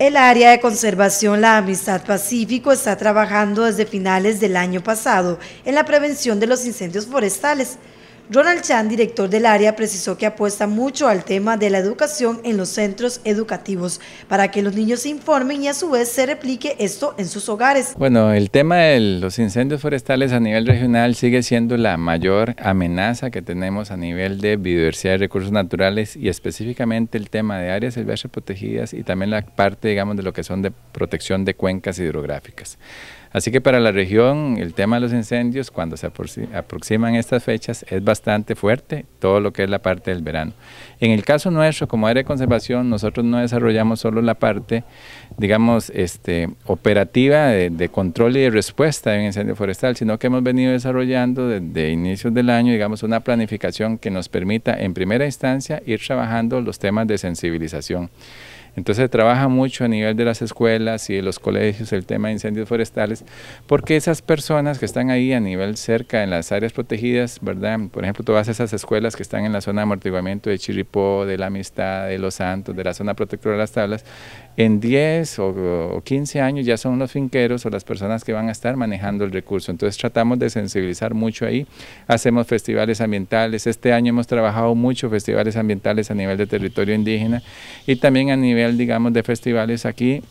El área de conservación La Amistad Pacífico está trabajando desde finales del año pasado en la prevención de los incendios forestales Ronald Chan, director del área, precisó que apuesta mucho al tema de la educación en los centros educativos para que los niños se informen y a su vez se replique esto en sus hogares. Bueno, el tema de los incendios forestales a nivel regional sigue siendo la mayor amenaza que tenemos a nivel de biodiversidad y recursos naturales y específicamente el tema de áreas silvestres protegidas y también la parte, digamos, de lo que son de protección de cuencas hidrográficas. Así que para la región el tema de los incendios cuando se aproximan estas fechas es bastante bastante fuerte todo lo que es la parte del verano. En el caso nuestro, como área de conservación, nosotros no desarrollamos solo la parte, digamos, este, operativa de, control y de respuesta de un incendio forestal, sino que hemos venido desarrollando desde inicios del año, digamos, una planificación que nos permita en primera instancia ir trabajando los temas de sensibilización. Entonces se trabaja mucho a nivel de las escuelas y de los colegios el tema de incendios forestales, porque esas personas que están ahí a nivel cerca en las áreas protegidas, ¿verdad? Por ejemplo, todas esas escuelas que están en la zona de amortiguamiento de Chiripó, de la Amistad, de Los Santos, de la zona protectora de las tablas, en 10 o, o 15 años ya son los finqueros o las personas que van a estar manejando el recurso. Entonces tratamos de sensibilizar mucho ahí, hacemos festivales ambientales, este año hemos trabajado mucho festivales ambientales a nivel de territorio indígena y también a nivel digamos, de festivales aquí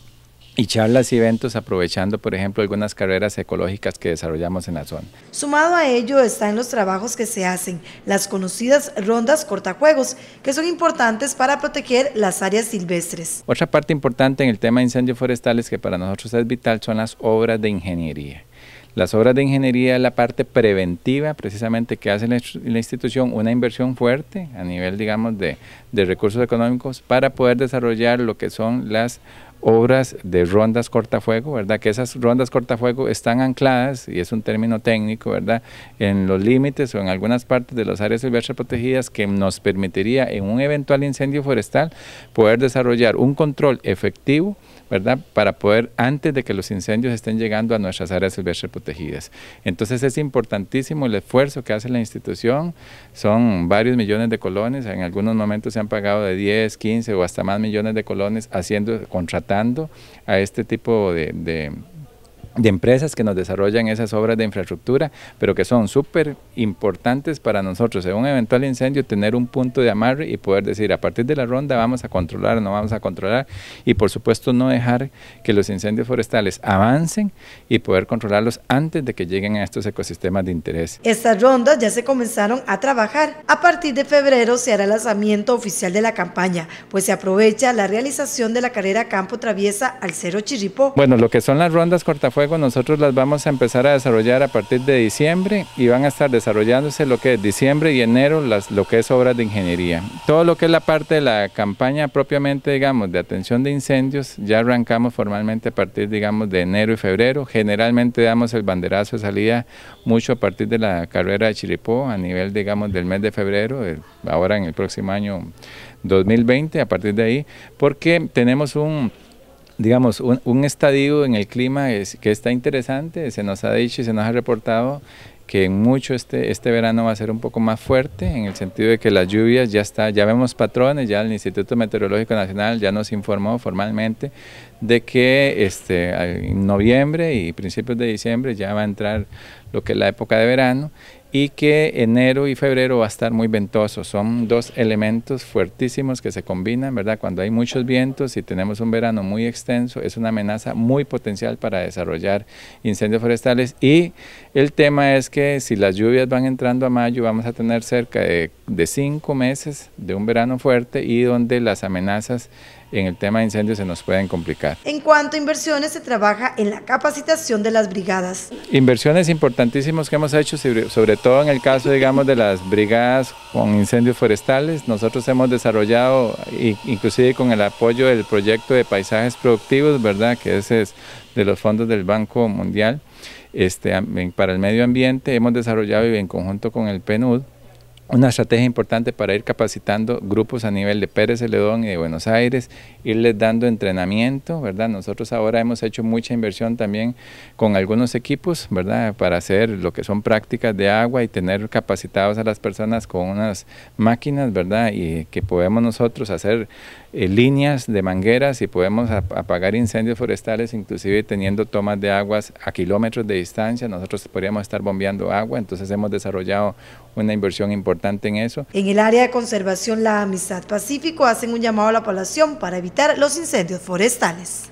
y charlas y eventos aprovechando, por ejemplo, algunas carreras ecológicas que desarrollamos en la zona. Sumado a ello están los trabajos que se hacen, las conocidas rondas cortajuegos, que son importantes para proteger las áreas silvestres. Otra parte importante en el tema de incendios forestales que para nosotros es vital son las obras de ingeniería. Las obras de ingeniería es la parte preventiva, precisamente, que hace la, institución una inversión fuerte a nivel, digamos, de, de recursos económicos para poder desarrollar lo que son las obras de rondas cortafuego, ¿verdad? Que esas rondas cortafuego están ancladas, y es un término técnico, ¿verdad? En los límites o en algunas partes de las áreas silvestres protegidas que nos permitiría en un eventual incendio forestal poder desarrollar un control efectivo ¿verdad? Para poder, antes de que los incendios estén llegando a nuestras áreas silvestres protegidas. Entonces es importantísimo el esfuerzo que hace la institución, son varios millones de colones, en algunos momentos se han pagado de 10, 15 o hasta más millones de colones haciendo, contratos adaptando a este tipo de, de, de empresas que nos desarrollan esas obras de infraestructura, pero que son súper importantes para nosotros en un eventual incendio tener un punto de amarre y poder decir a partir de la ronda vamos a controlar, no vamos a controlar y por supuesto no dejar que los incendios forestales avancen y poder controlarlos antes de que lleguen a estos ecosistemas de interés. Estas rondas ya se comenzaron a trabajar. A partir de febrero se hará el lanzamiento oficial de la campaña, pues se aprovecha la realización de la carrera Campo Traviesa al cero Chirripó. Bueno, lo que son las rondas cortafuegos nosotros las vamos a empezar a desarrollar a partir de diciembre y van a estar desarrollándose lo que es diciembre y enero, las, lo que es obras de ingeniería. Todo lo que es la parte de la campaña propiamente, digamos, de atención de incendios, ya arrancamos formalmente a partir, digamos, de enero y febrero. Generalmente damos el banderazo de salida mucho a partir de la carrera de Chiripó, a nivel, digamos, del mes de febrero, ahora en el próximo año 2020, a partir de ahí, porque tenemos un digamos, un, estadio en el clima es, que está interesante. Se nos ha dicho y se nos ha reportado que en mucho este, este verano va a ser un poco más fuerte, en el sentido de que las lluvias ya está, ya vemos patrones, ya el Instituto Meteorológico Nacional ya nos informó formalmente de que este, en noviembre y principios de diciembre ya va a entrar lo que es la época de verano y que enero y febrero va a estar muy ventoso. Son dos elementos fuertísimos que se combinan, ¿verdad? Cuando hay muchos vientos y tenemos un verano muy extenso, es una amenaza muy potencial para desarrollar incendios forestales. Y el tema es que si las lluvias van entrando a mayo, vamos a tener cerca de, cinco meses de un verano fuerte y donde las amenazas en el tema de incendios se nos pueden complicar. En cuanto a inversiones, se trabaja en la capacitación de las brigadas. Inversiones importantísimas que hemos hecho, sobre todo en el caso, digamos, de las brigadas con incendios forestales. Nosotros hemos desarrollado, inclusive con el apoyo del proyecto de paisajes productivos, ¿verdad? Que es de los fondos del Banco Mundial. Este, para el medio ambiente hemos desarrollado y en conjunto con el PNUD una estrategia importante para ir capacitando grupos a nivel de Pérez Celedón y de Buenos Aires, irles dando entrenamiento, ¿verdad? Nosotros ahora hemos hecho mucha inversión también con algunos equipos, ¿verdad? Para hacer lo que son prácticas de agua y tener capacitados a las personas con unas máquinas, ¿verdad? Y que podemos nosotros hacer eh, líneas de mangueras y podemos apagar incendios forestales, inclusive teniendo tomas de aguas a kilómetros de distancia, nosotros podríamos estar bombeando agua, entonces hemos desarrollado una inversión importante en eso. En el área de conservación La Amistad Pacífico hacen un llamado a la población para evitar los incendios forestales.